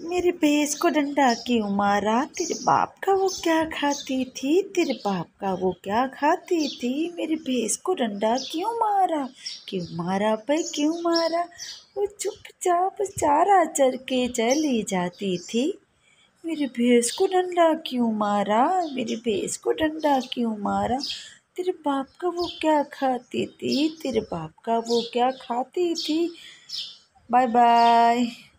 मेरे बेस को डंडा क्यों मारा तेरे बाप का वो क्या खाती थी तेरे बाप का वो क्या खाती थी मेरे बेस को डंडा क्यों मारा क्यों मारा भाई क्यों मारा वो चुपचाप चारा चर के चली जाती थी मेरे भैंस को डंडा क्यों मारा मेरे भैंस को डंडा क्यों मारा तेरे बाप का वो क्या खाती थी तेरे बाप का वो क्या खाती थी बाय बाय